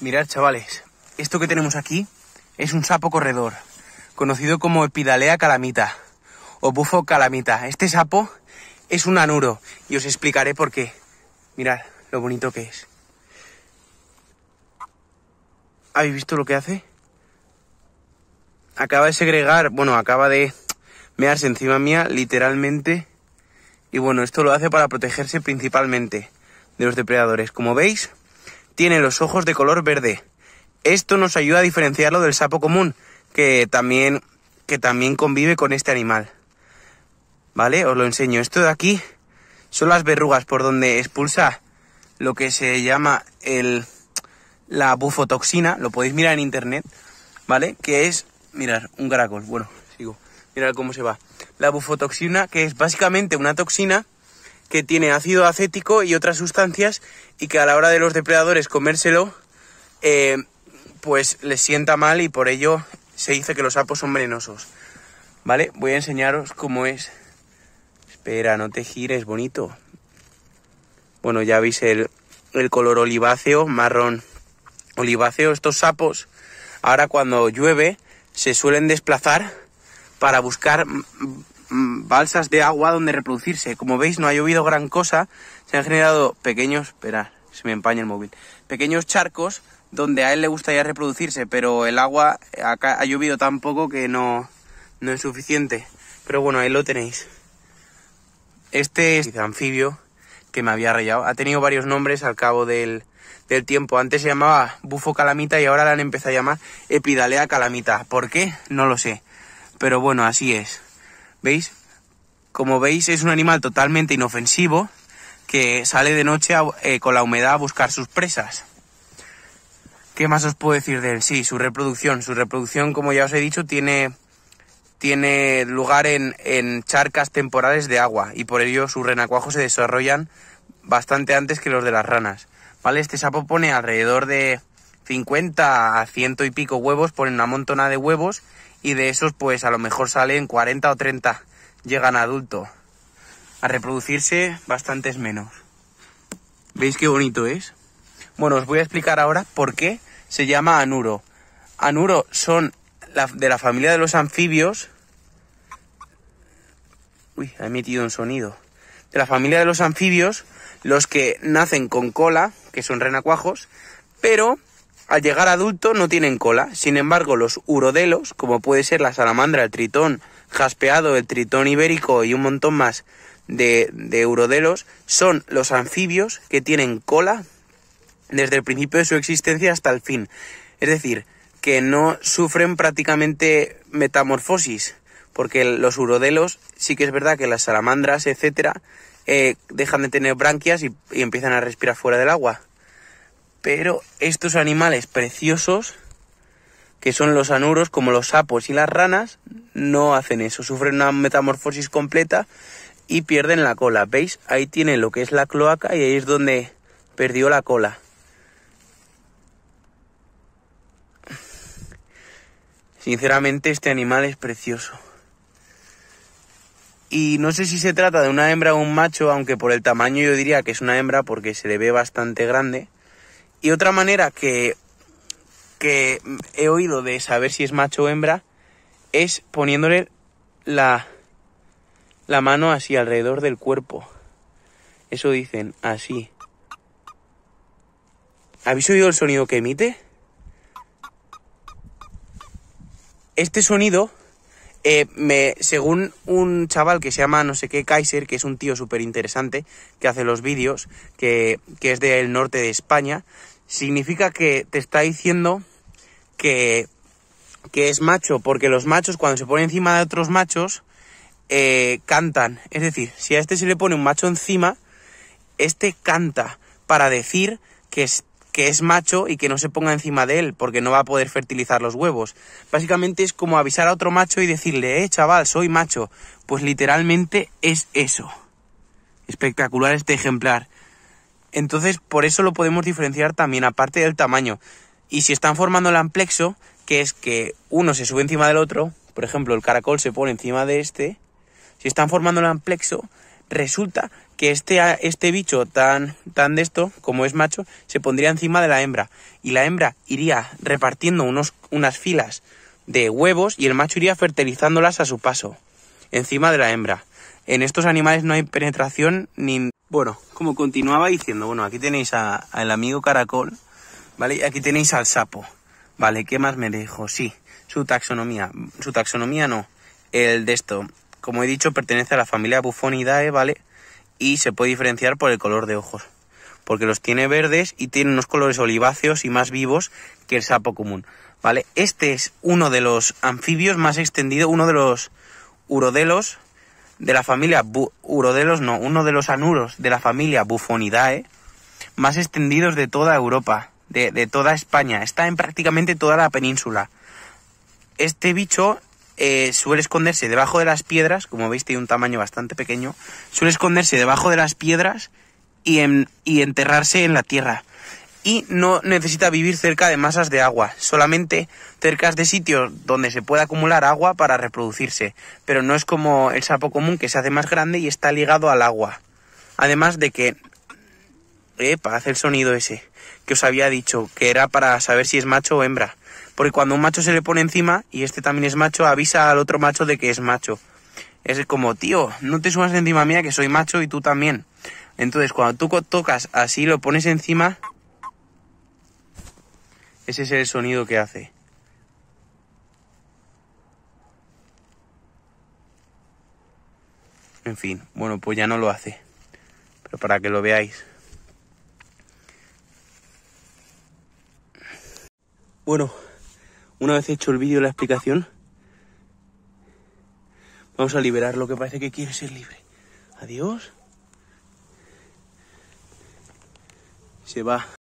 Mirad, chavales, esto que tenemos aquí es un sapo corredor, conocido como Epidalea calamita o bufo calamita. Este sapo es un anuro y os explicaré por qué. Mirad lo bonito que es. ¿Habéis visto lo que hace? Acaba de segregar, bueno, acaba de mearse encima mía, literalmente. Y bueno, esto lo hace para protegerse principalmente de los depredadores. Como veis, tiene los ojos de color verde. Esto nos ayuda a diferenciarlo del sapo común, que también, que también convive con este animal. ¿Vale? Os lo enseño. Esto de aquí son las verrugas por donde expulsa lo que se llama el, la bufotoxina. Lo podéis mirar en internet, ¿vale? Que es, mirar, un caracol. Bueno, sigo. Mirad cómo se va. La bufotoxina, que es básicamente una toxina que tiene ácido acético y otras sustancias y que a la hora de los depredadores comérselo, eh, pues les sienta mal y por ello se dice que los sapos son venenosos. ¿Vale? Voy a enseñaros cómo es. Espera, no te gires, bonito. Bueno, ya veis el, el color oliváceo, marrón oliváceo. Estos sapos, ahora cuando llueve, se suelen desplazar para buscar Mm, balsas de agua donde reproducirse. Como veis, no ha llovido gran cosa, se han generado pequeños, Espera, se me empaña el móvil, pequeños charcos donde a él le gustaría reproducirse, pero el agua acá ha llovido tan poco que no, no es suficiente. Pero bueno, ahí lo tenéis. Este es anfibio que me había rayado. Ha tenido varios nombres al cabo del, del tiempo. Antes se llamaba bufo calamita y ahora la han empezado a llamar epidalea calamita. ¿Por qué? No lo sé. Pero bueno, así es. ¿Veis? Como veis es un animal totalmente inofensivo que sale de noche eh, con la humedad a buscar sus presas. ¿Qué más os puedo decir de él? Sí, su reproducción. Su reproducción, como ya os he dicho, tiene, lugar en, en charcas temporales de agua y por ello sus renacuajos se desarrollan bastante antes que los de las ranas. ¿Vale? Este sapo pone alrededor de 50 a ciento y pico huevos, pone una montona de huevos y de esos pues a lo mejor salen 40 o 30, llegan a adulto. A reproducirse bastantes menos. ¿Veis qué bonito es? Bueno, os voy a explicar ahora por qué se llama anuro. Anuro son de la familia de los anfibios. Uy, ha emitido un sonido. De la familia de los anfibios, los que nacen con cola, que son renacuajos, pero al llegar adulto no tienen cola, sin embargo los urodelos, como puede ser la salamandra, el tritón jaspeado, el tritón ibérico y un montón más de, urodelos, son los anfibios que tienen cola desde el principio de su existencia hasta el fin. Es decir, que no sufren prácticamente metamorfosis, porque los urodelos sí que es verdad que las salamandras, etcétera, eh, dejan de tener branquias y empiezan a respirar fuera del agua. Pero estos animales preciosos, que son los anuros, como los sapos y las ranas, no hacen eso. Sufren una metamorfosis completa y pierden la cola. ¿Veis? Ahí tiene lo que es la cloaca y ahí es donde perdió la cola. Sinceramente este animal es precioso. Y no sé si se trata de una hembra o un macho, aunque por el tamaño yo diría que es una hembra porque se le ve bastante grande. Y otra manera que, que he oído de saber si es macho o hembra es poniéndole la, la mano así alrededor del cuerpo. Eso dicen, así. ¿Habéis oído el sonido que emite? Este sonido eh, me, según un chaval que se llama no sé qué Kaiser, que es un tío súper interesante, que hace los vídeos, que, es del norte de España, significa que te está diciendo que, es macho, porque los machos cuando se ponen encima de otros machos, eh, cantan. Es decir, si a este se le pone un macho encima, este canta para decir que, es, que es macho y que no se ponga encima de él, porque no va a poder fertilizar los huevos. Básicamente es como avisar a otro macho y decirle, eh, chaval, soy macho. Pues literalmente es eso. Espectacular este ejemplar. Entonces, por eso lo podemos diferenciar también, aparte del tamaño. Y si están formando el amplexo, que es que uno se sube encima del otro, por ejemplo, el caracol se pone encima de este, si están formando el amplexo, resulta que este, este bicho tan, tan de esto, como es macho, se pondría encima de la hembra. Y la hembra iría repartiendo unos, unas filas de huevos y el macho iría fertilizándolas a su paso, encima de la hembra. En estos animales no hay penetración ni... Bueno, como continuaba diciendo, bueno, aquí tenéis al amigo caracol, ¿vale? Y aquí tenéis al sapo, ¿vale? ¿Qué más me dejo? Sí, su taxonomía, su taxonomía no, el de esto, como he dicho, pertenece a la familia Bufonidae, ¿vale? Y se puede diferenciar por el color de ojos, porque los tiene verdes y tiene unos colores oliváceos y más vivos que el sapo común, ¿vale? Este es uno de los anfibios más extendidos, uno de los urodelos de la familia urodelos no, uno de los anuros de la familia Bufonidae, más extendidos de toda Europa, de toda España, está en prácticamente toda la península. Este bicho eh, suele esconderse debajo de las piedras, como veis tiene un tamaño bastante pequeño, suele esconderse debajo de las piedras y, enterrarse en la tierra. Y no necesita vivir cerca de masas de agua, solamente cerca de sitios donde se pueda acumular agua para reproducirse. Pero no es como el sapo común que se hace más grande y está ligado al agua. Además de que... Epa, hace el sonido ese que os había dicho, que era para saber si es macho o hembra porque cuando un macho se le pone encima y este también es macho, avisa al otro macho de que es macho. Es como, tío, no te subas encima mía que soy macho y tú también. Entonces, cuando tú tocas así, lo pones encima, ese es el sonido que hace. En fin, bueno, pues ya no lo hace. Pero para que lo veáis. Bueno, una vez hecho el vídeo la explicación, vamos a liberar lo que parece que quiere ser libre. Adiós. Se va.